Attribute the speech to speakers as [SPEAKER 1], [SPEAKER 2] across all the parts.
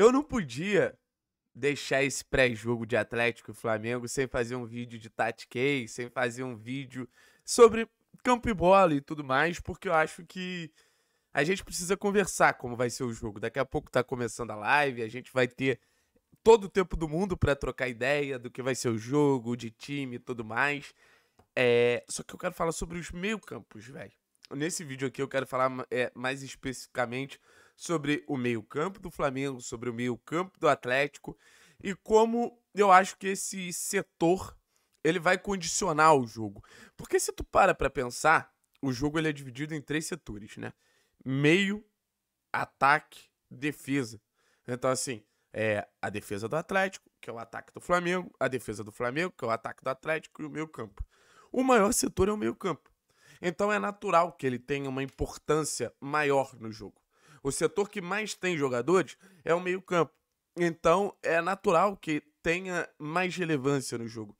[SPEAKER 1] Eu não podia deixar esse pré-jogo de Atlético e Flamengo sem fazer um vídeo de Tatiquei, sem fazer um vídeo sobre campo e bola e tudo mais, porque eu acho que a gente precisa conversar como vai ser o jogo. Daqui a pouco tá começando a live, a gente vai ter todo o tempo do mundo para trocar ideia do que vai ser o jogo, de time e tudo mais. É... Só que eu quero falar sobre os meio-campos, velho. Nesse vídeo aqui eu quero falar é, mais especificamente sobre o meio-campo do Flamengo, sobre o meio-campo do Atlético e como eu acho que esse setor ele vai condicionar o jogo. Porque se tu para para pensar, o jogo ele é dividido em três setores, né? Meio, ataque, defesa. Então assim, é a defesa do Atlético, que é o ataque do Flamengo, a defesa do Flamengo, que é o ataque do Atlético e o meio-campo. O maior setor é o meio-campo. Então é natural que ele tenha uma importância maior no jogo. O setor que mais tem jogadores é o meio-campo. Então é natural que tenha mais relevância no jogo.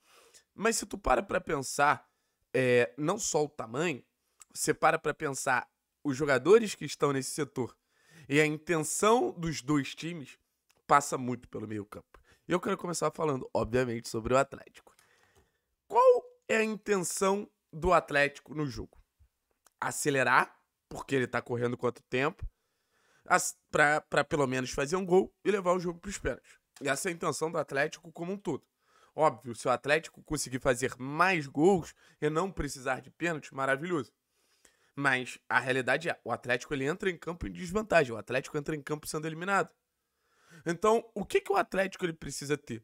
[SPEAKER 1] Mas se tu para para pensar, é, não só o tamanho, você para para pensar os jogadores que estão nesse setor e a intenção dos dois times passa muito pelo meio-campo. Eu quero começar falando, obviamente, sobre o Atlético. Qual é a intenção do Atlético no jogo? Acelerar, porque ele está correndo quanto tempo, para pelo menos fazer um gol e levar o jogo para os pênaltis. Essa é a intenção do Atlético como um todo. Óbvio, se o Atlético conseguir fazer mais gols e não precisar de pênaltis. maravilhoso. Mas a realidade é, o Atlético ele entra em campo em desvantagem, o Atlético entra em campo sendo eliminado. Então, o que, que o Atlético ele precisa ter?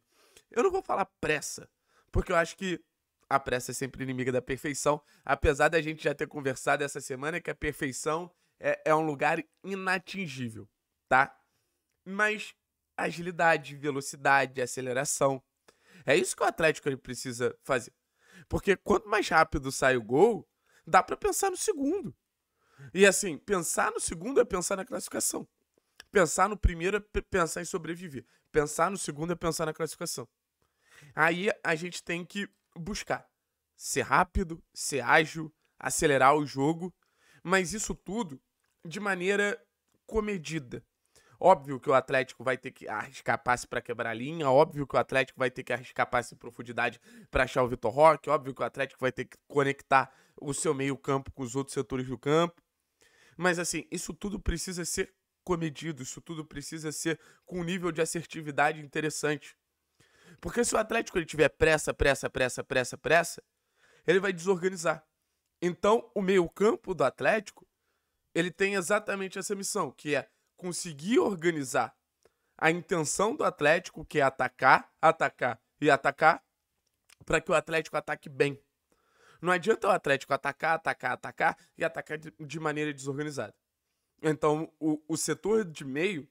[SPEAKER 1] Eu não vou falar pressa, porque eu acho que a pressa é sempre inimiga da perfeição, apesar da gente já ter conversado essa semana que a perfeição é, é um lugar inatingível, tá? Mas agilidade, velocidade, aceleração. É isso que o Atlético ele precisa fazer. Porque quanto mais rápido sai o gol, dá para pensar no segundo. E assim, pensar no segundo é pensar na classificação. Pensar no primeiro é pensar em sobreviver. Pensar no segundo é pensar na classificação. Aí a gente tem que buscar ser rápido, ser ágil, acelerar o jogo. Mas isso tudo de maneira comedida. Óbvio que o Atlético vai ter que arriscar passe para quebrar a linha, óbvio que o Atlético vai ter que arriscar passe em profundidade para achar o Vitor Roque, óbvio que o Atlético vai ter que conectar o seu meio-campo com os outros setores do campo. Mas assim, isso tudo precisa ser comedido, isso tudo precisa ser com um nível de assertividade interessante. Porque se o Atlético ele tiver pressa, pressa, pressa, pressa, pressa, ele vai desorganizar. Então, o meio-campo do Atlético ele tem exatamente essa missão, que é conseguir organizar a intenção do Atlético, que é atacar, atacar e atacar, para que o Atlético ataque bem. Não adianta o Atlético atacar, atacar, atacar e atacar de, maneira desorganizada. Então, o, o setor de meio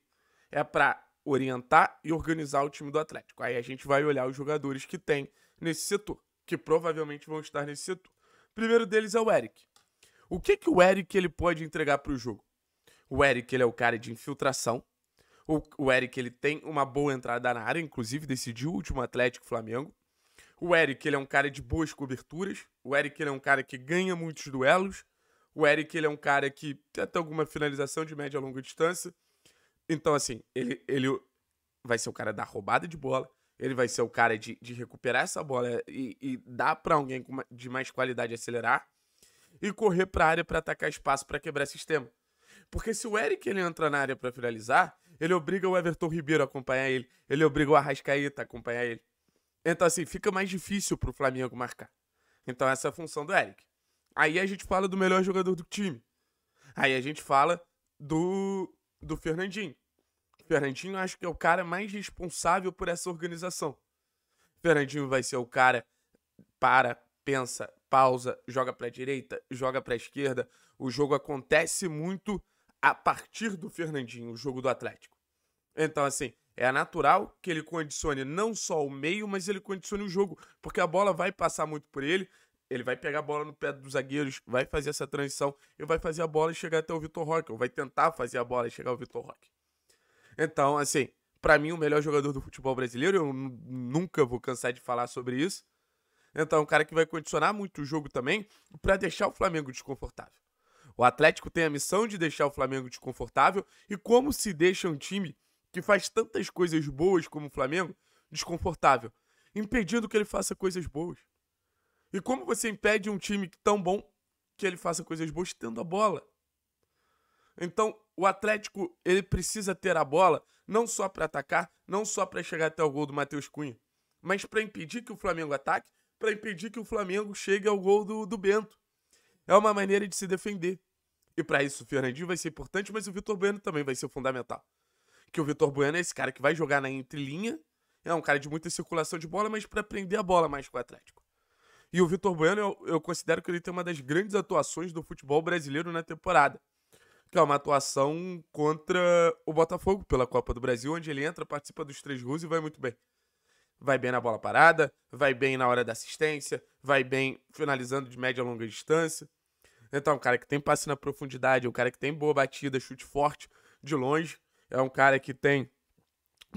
[SPEAKER 1] é para orientar e organizar o time do Atlético. Aí a gente vai olhar os jogadores que tem nesse setor, que provavelmente vão estar nesse setor. O primeiro deles é o Eric. O que, que o Eric ele pode entregar para o jogo? O Eric ele é o cara de infiltração. O, o Eric ele tem uma boa entrada na área, inclusive decidiu o último Atlético Flamengo. O Eric ele é um cara de boas coberturas. O Eric ele é um cara que ganha muitos duelos. O Eric ele é um cara que tem até alguma finalização de média a longa distância. Então, assim, ele, ele vai ser o cara da roubada de bola. Ele vai ser o cara de, de recuperar essa bola e, e dar para alguém de mais qualidade acelerar e correr para a área para atacar espaço, para quebrar sistema. Porque se o Eric ele entra na área para finalizar, ele obriga o Everton Ribeiro a acompanhar ele, ele obriga o Arrascaeta a acompanhar ele. Então assim, fica mais difícil para o Flamengo marcar. Então essa é a função do Eric. Aí a gente fala do melhor jogador do time. Aí a gente fala do do Fernandinho. Fernandinho acho que é o cara mais responsável por essa organização. Fernandinho vai ser o cara para, pensa, pausa, joga para a direita, joga para a esquerda. O jogo acontece muito a partir do Fernandinho, o jogo do Atlético. Então, assim, é natural que ele condicione não só o meio, mas ele condicione o jogo, porque a bola vai passar muito por ele. Ele vai pegar a bola no pé dos zagueiros, vai fazer essa transição e vai fazer a bola e chegar até o Vitor Roque, ou vai tentar fazer a bola e chegar ao Vitor Roque. Então, assim, para mim, o melhor jogador do futebol brasileiro, eu nunca vou cansar de falar sobre isso, então, é um cara que vai condicionar muito o jogo também para deixar o Flamengo desconfortável. O Atlético tem a missão de deixar o Flamengo desconfortável e como se deixa um time que faz tantas coisas boas como o Flamengo desconfortável, impedindo que ele faça coisas boas. E como você impede um time tão bom que ele faça coisas boas tendo a bola? Então, o Atlético, ele precisa ter a bola não só para atacar, não só para chegar até o gol do Matheus Cunha, mas para impedir que o Flamengo ataque para impedir que o Flamengo chegue ao gol do, do Bento. É uma maneira de se defender. E para isso, o Fernandinho vai ser importante, mas o Vitor Bueno também vai ser fundamental. Que o Vitor Bueno é esse cara que vai jogar na entrelinha, é um cara de muita circulação de bola, mas para prender a bola mais com o Atlético. E o Vitor Bueno, eu, eu considero que ele tem uma das grandes atuações do futebol brasileiro na temporada que é uma atuação contra o Botafogo pela Copa do Brasil, onde ele entra, participa dos três gols e vai muito bem vai bem na bola parada, vai bem na hora da assistência, vai bem finalizando de média a longa distância. Então, um cara que tem passe na profundidade, é um cara que tem boa batida, chute forte de longe, é um cara que tem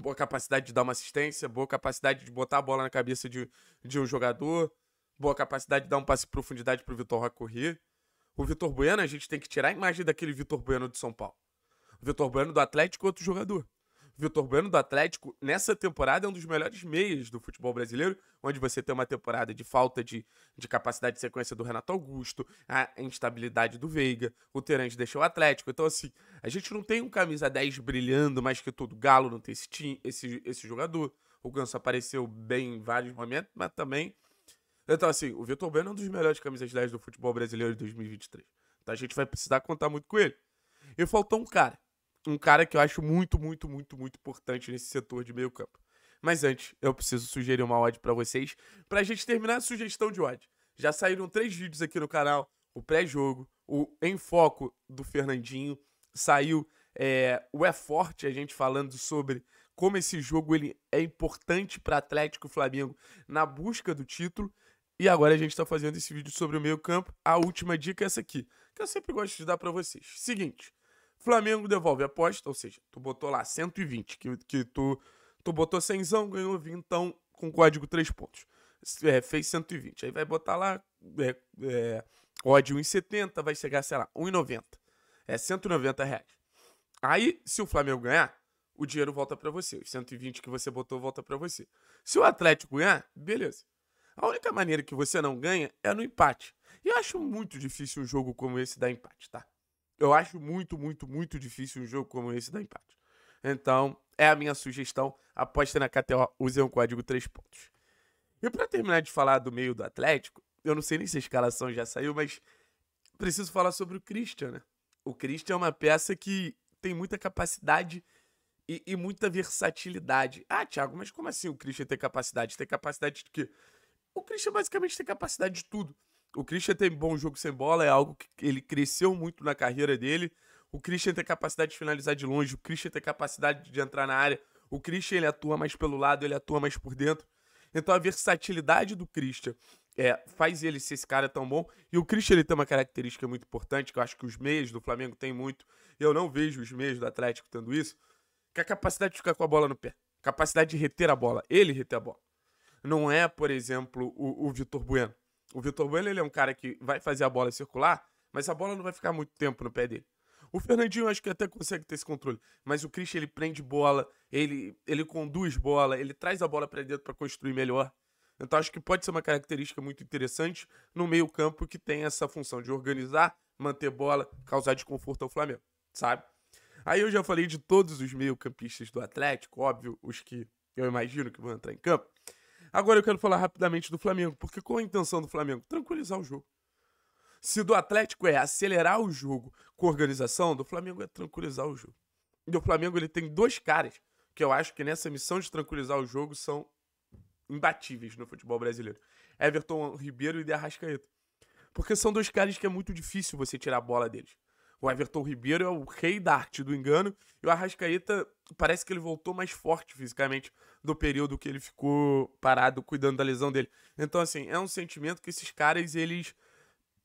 [SPEAKER 1] boa capacidade de dar uma assistência, boa capacidade de botar a bola na cabeça de, de um jogador, boa capacidade de dar um passe de profundidade para o Vitor correr. O Vitor Bueno, a gente tem que tirar a imagem daquele Vitor Bueno do São Paulo. O Vitor Bueno do Atlético outro jogador. Vitor Bueno do Atlético, nessa temporada, é um dos melhores meias do futebol brasileiro, onde você tem uma temporada de falta de, de capacidade de sequência do Renato Augusto, a instabilidade do Veiga, o Terence deixou o Atlético. Então, assim, a gente não tem um camisa 10 brilhando mais que tudo. Galo não tem esse, time, esse, esse jogador. O Ganso apareceu bem em vários momentos, mas também. Então, assim, o Vitor Bueno é um dos melhores camisas 10 do futebol brasileiro de 2023. Então, a gente vai precisar contar muito com ele. E faltou um cara um cara que eu acho muito, muito, muito, muito importante nesse setor de meio campo. Mas antes, eu preciso sugerir uma odd para vocês, pra gente terminar a sugestão de odd. Já saíram três vídeos aqui no canal, o pré-jogo, o Em Foco do Fernandinho, saiu é, o É Forte, a gente falando sobre como esse jogo ele é importante para Atlético Flamengo na busca do título. E agora a gente está fazendo esse vídeo sobre o meio campo. A última dica é essa aqui, que eu sempre gosto de dar para vocês. Seguinte, Flamengo devolve a aposta, ou seja, tu botou lá 120, que, que tu, tu botou 100, ganhou 20 então, com código 3 pontos. É, fez 120. Aí vai botar lá é, é, odd 1,70, vai chegar, sei lá, 1,90. É 190 reais. Aí, se o Flamengo ganhar, o dinheiro volta para você. Os 120 que você botou volta para você. Se o Atlético ganhar, beleza. A única maneira que você não ganha é no empate. E eu acho muito difícil um jogo como esse dar empate, tá? Eu acho muito, muito, muito difícil um jogo como esse dar empate. Então, é a minha sugestão. Aposta na KTO, use um código 3 pontos. E para terminar de falar do meio do Atlético, eu não sei nem se a escalação já saiu, mas preciso falar sobre o Christian, né? O Christian é uma peça que tem muita capacidade e, e muita versatilidade. Ah, Thiago, mas como assim o Christian tem capacidade? Tem capacidade de quê? O Christian basicamente tem capacidade de tudo. O Christian tem bom jogo sem bola, é algo que ele cresceu muito na carreira dele. O Christian tem capacidade de finalizar de longe, o Christian tem capacidade de entrar na área. O Christian ele atua mais pelo lado, ele atua mais por dentro. Então a versatilidade do Christian é, faz ele ser esse cara tão bom. E o Christian ele tem uma característica muito importante, que eu acho que os meios do Flamengo têm muito. Eu não vejo os meios do Atlético tendo isso. Que é a capacidade de ficar com a bola no pé. Capacidade de reter a bola. Ele reter a bola. Não é, por exemplo, o, o Vitor Bueno. O Vitor Bueno, ele é um cara que vai fazer a bola circular, mas a bola não vai ficar muito tempo no pé dele. O Fernandinho acho que até consegue ter esse controle, mas o Christian ele prende bola, ele, ele conduz bola, ele traz a bola para dentro para construir melhor. Então acho que pode ser uma característica muito interessante no meio-campo que tem essa função de organizar, manter bola, causar desconforto ao Flamengo, sabe? Aí eu já falei de todos os meio-campistas do Atlético, óbvio, os que eu imagino que vão entrar em campo. Agora eu quero falar rapidamente do Flamengo, porque qual a intenção do Flamengo? Tranquilizar o jogo. Se do Atlético é acelerar o jogo com organização, do Flamengo é tranquilizar o jogo. E o Flamengo ele tem dois caras que eu acho que nessa missão de tranquilizar o jogo são imbatíveis no futebol brasileiro. Everton Ribeiro e De Arrascaeta. Porque são dois caras que é muito difícil você tirar a bola deles. O Everton Ribeiro é o rei da arte do engano. E o Arrascaeta parece que ele voltou mais forte fisicamente do período que ele ficou parado cuidando da lesão dele. Então, assim, é um sentimento que esses caras, eles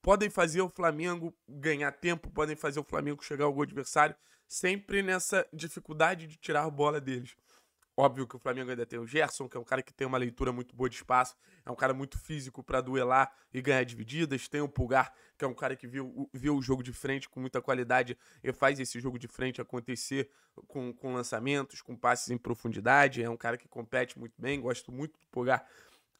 [SPEAKER 1] podem fazer o Flamengo ganhar tempo, podem fazer o Flamengo chegar ao gol adversário, sempre nessa dificuldade de tirar a bola deles. Óbvio que o Flamengo ainda tem o Gerson, que é um cara que tem uma leitura muito boa de espaço, é um cara muito físico para duelar e ganhar divididas. Tem o Pulgar, que é um cara que viu, viu o jogo de frente com muita qualidade e faz esse jogo de frente acontecer com, com lançamentos, com passes em profundidade. É um cara que compete muito bem, gosto muito do Pulgar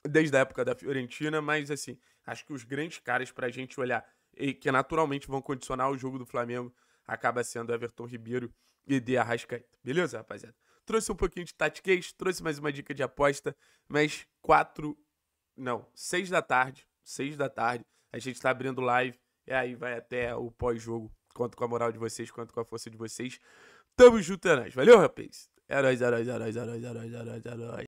[SPEAKER 1] desde a época da Fiorentina, mas assim, acho que os grandes caras para a gente olhar e que naturalmente vão condicionar o jogo do Flamengo acaba sendo Everton Ribeiro e De Arrascaeta. Beleza, rapaziada? trouxe um pouquinho de tatiquês, trouxe mais uma dica de aposta, mas quatro, não, seis da tarde, seis da tarde, a gente tá abrindo live, e aí vai até o pós-jogo. Conto com a moral de vocês, quanto com a força de vocês. Tamo junto, é nóis. Valeu, rapaz. Heróis, é heróis, é heróis, é heróis, heróis, heróis, heróis.